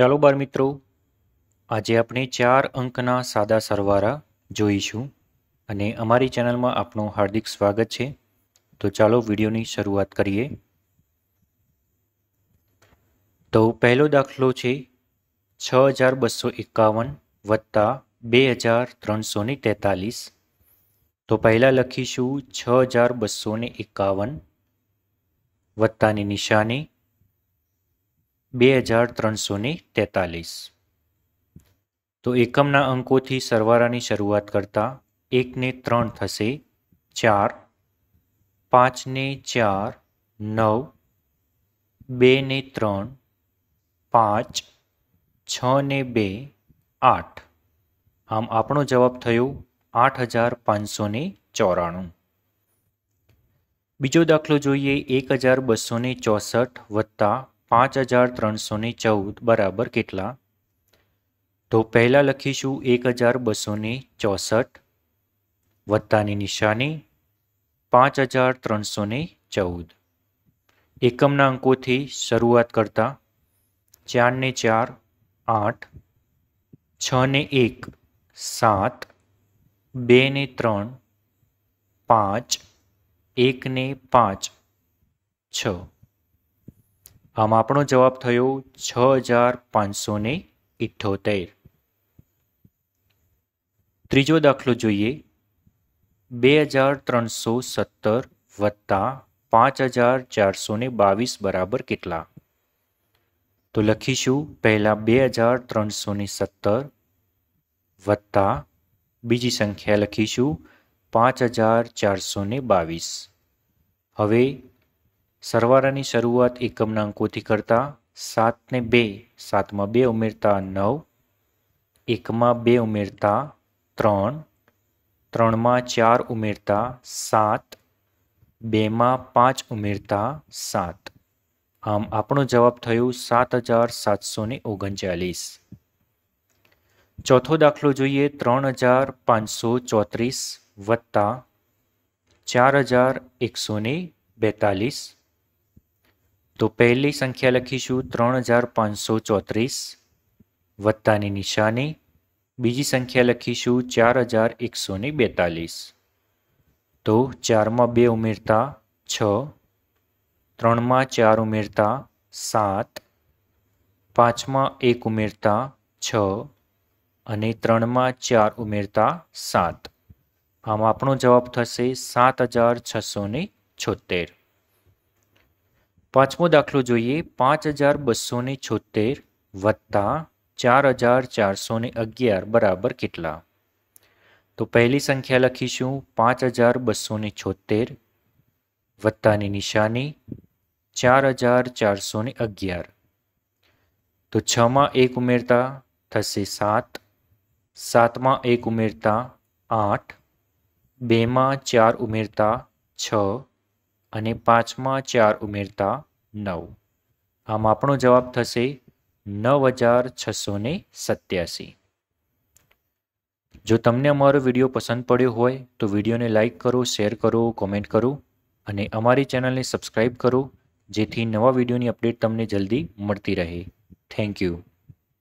ચાલો બાર મિત્રો આજે આપણે ચાર અંકના સાદા સરવારા જોઈશું અને અમારી ચેનલમાં આપનું હાર્દિક સ્વાગત છે તો ચાલો વિડીયોની શરૂઆત કરીએ તો પહેલો દાખલો છે છ હજાર બસો એકાવન વત્તા બે હજાર ત્રણસો ને તેતાલીસ તો પહેલાં લખીશું છ હજાર બસો એકાવન વત્તાની નિશાની બે હજાર ત્રણસોને તેતાલીસ તો એકમના અંકોથી સરવારાની શરૂઆત કરતાં એકને ત્રણ થશે ચાર પાંચને ચાર નવ બેને ત્રણ પાંચ છ ને બે આઠ આમ આપણો જવાબ થયો આઠ હજાર પાંચસોને ચોરાણું બીજો દાખલો જોઈએ એક હજાર બસો ને ચોસઠ વત્તા પાંચ હજાર ત્રણસો ને ચૌદ બરાબર કેટલા તો પહેલાં લખીશું એક હજાર બસો ને ચોસઠ વત્તાની નિશાની પાંચ હજાર ત્રણસો ને ચૌદ એકમના અંકોથી શરૂઆત કરતા ચારને ચાર આઠ છ ને એક સાત બે ને ત્રણ પાંચ એક ને પાંચ છ આમ આપણો જવાબ થયો છ હજાર પાંચસો ને ઇઠ્ઠોતેર ત્રીજો દાખલો જોઈએ બે હજાર ત્રણસો સત્તર વત્તા પાંચ હજાર ચારસો ને બાવીસ બરાબર કેટલા તો લખીશું પહેલાં બે હજાર ત્રણસો ને સત્તર વત્તા બીજી સંખ્યા લખીશું પાંચ હજાર ચારસો બાવીસ હવે સરવારાની શરૂઆત એકમના અંકોથી કરતા સાતને બે સાતમાં બે ઉમેરતા નવ એકમાં બે ઉમેરતા ત્રણ ત્રણમાં ચાર ઉમેરતા સાત બેમાં પાંચ ઉમેરતા સાત આમ આપણો જવાબ થયો સાત હજાર સાતસો ને ઓગણચાલીસ ચોથો દાખલો જોઈએ ત્રણ હજાર પાંચસો ચોત્રીસ વત્તા ચાર હજાર એકસો બેતાલીસ તો પહેલી સંખ્યા લખીશું ત્રણ હજાર પાંચસો ચોત્રીસ વત્તાની નિશાની બીજી સંખ્યા લખીશું ચાર હજાર એકસો ને બેતાલીસ તો ચારમાં બે ઉમેરતા છ ત્રણમાં ચાર ઉમેરતા સાત પાંચમાં એક ઉમેરતા છ અને ત્રણમાં ચાર ઉમેરતા સાત આમ આપણો જવાબ થશે સાત હજાર છસો છોતેર પાંચમો દાખલો જોઈએ પાંચ હજાર બસો ને છોતેર વત્તા ચાર હજાર ચારસો ને અગિયાર બરાબર કેટલા તો પહેલી સંખ્યા લખીશું પાંચ હજાર બસો ને છોતેર વત્તાની નિશાની ચાર હજાર ચારસો ને અગિયાર તો છમાં એક ઉમેરતા થશે સાત સાતમાં એક ઉમેરતા આઠ બેમાં ચાર ઉમેરતા છ અને પાંચમાં ચાર ઉમેરતા નવ આમ આપણો જવાબ થશે નવ હજાર છસો ને સત્યાસી જો તમને અમારો વિડીયો પસંદ પડ્યો હોય તો વિડીયોને લાઇક કરો શેર કરો કોમેન્ટ કરો અને અમારી ચેનલને સબસ્ક્રાઈબ કરો જેથી નવા વિડીયોની અપડેટ તમને જલ્દી મળતી રહે થેન્ક યુ